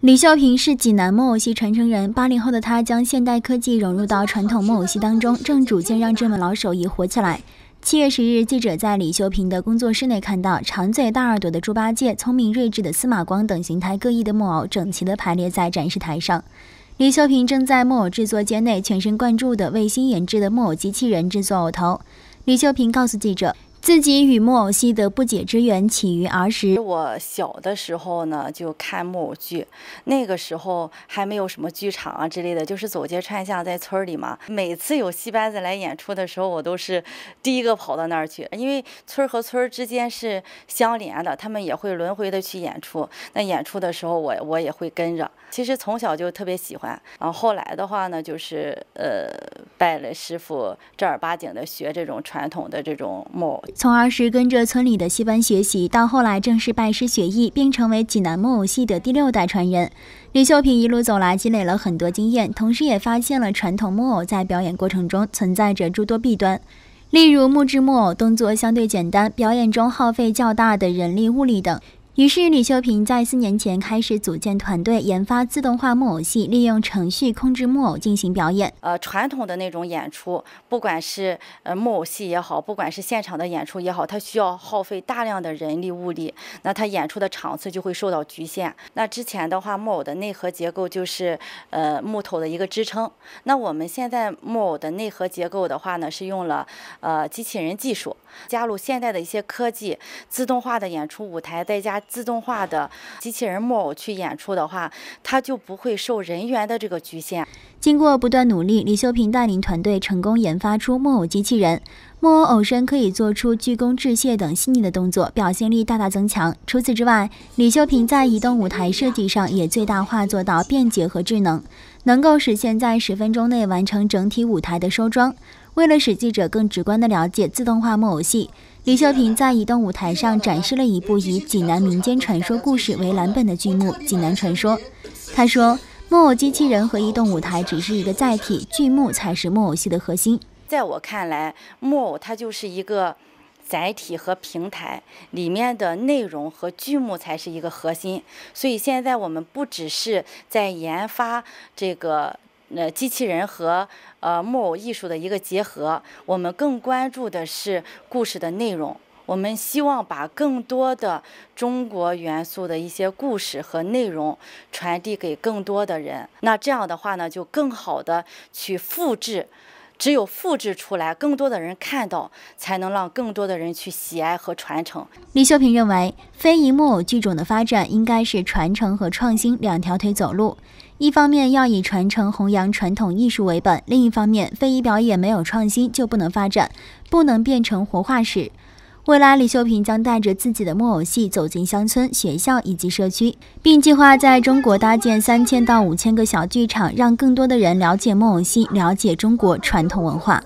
李秀平是济南木偶戏传承人，八零后的他将现代科技融入到传统木偶戏当中，正逐渐让这门老手艺火起来。七月十日，记者在李秀平的工作室内看到，长嘴大耳朵的猪八戒、聪明睿智的司马光等形态各异的木偶整齐地排列在展示台上。李秀平正在木偶制作间内全神贯注地为新研制的木偶机器人制作偶头。李秀平告诉记者。自己与木偶戏的不解之缘起于儿时。我小的时候呢，就看木偶剧，那个时候还没有什么剧场啊之类的，就是走街串巷在村里嘛。每次有戏班子来演出的时候，我都是第一个跑到那儿去，因为村儿和村儿之间是相连的，他们也会轮回的去演出。那演出的时候，我我也会跟着。其实从小就特别喜欢。然后后来的话呢，就是呃拜了师傅，正儿八经的学这种传统的这种木偶。从儿时跟着村里的戏班学习，到后来正式拜师学艺，并成为济南木偶戏的第六代传人，李秀平一路走来积累了很多经验，同时也发现了传统木偶在表演过程中存在着诸多弊端，例如木质木偶动作相对简单，表演中耗费较大的人力物力等。于是李秀平在四年前开始组建团队，研发自动化木偶戏，利用程序控制木偶进行表演。呃，传统的那种演出，不管是呃木偶戏也好，不管是现场的演出也好，它需要耗费大量的人力物力，那它演出的场次就会受到局限。那之前的话，木偶的内核结构就是呃木头的一个支撑。那我们现在木偶的内核结构的话呢，是用了呃机器人技术，加入现代的一些科技，自动化的演出舞台，再加。自动化的机器人木偶去演出的话，它就不会受人员的这个局限。经过不断努力，李秀平带领团队成功研发出木偶机器人，木偶偶身可以做出鞠躬、致谢等细腻的动作，表现力大大增强。除此之外，李秀平在移动舞台设计上也最大化做到便捷和智能，能够实现在十分钟内完成整体舞台的收装。为了使记者更直观地了解自动化木偶戏，李秀平在移动舞台上展示了一部以济南民间传说故事为蓝本的剧目《济南传说》。他说：“木偶机器人和移动舞台只是一个载体，剧目才是木偶戏的核心。”在我看来，木偶它就是一个载体和平台，里面的内容和剧目才是一个核心。所以现在我们不只是在研发这个。那机器人和呃木偶艺术的一个结合，我们更关注的是故事的内容。我们希望把更多的中国元素的一些故事和内容传递给更多的人。那这样的话呢，就更好的去复制。只有复制出来，更多的人看到，才能让更多的人去喜爱和传承。李秀平认为，非遗木偶剧种的发展应该是传承和创新两条腿走路。一方面要以传承弘扬传统艺术为本，另一方面，非遗表演没有创新就不能发展，不能变成活化石。未来，李秀平将带着自己的木偶戏走进乡村、学校以及社区，并计划在中国搭建三千到五千个小剧场，让更多的人了解木偶戏，了解中国传统文化。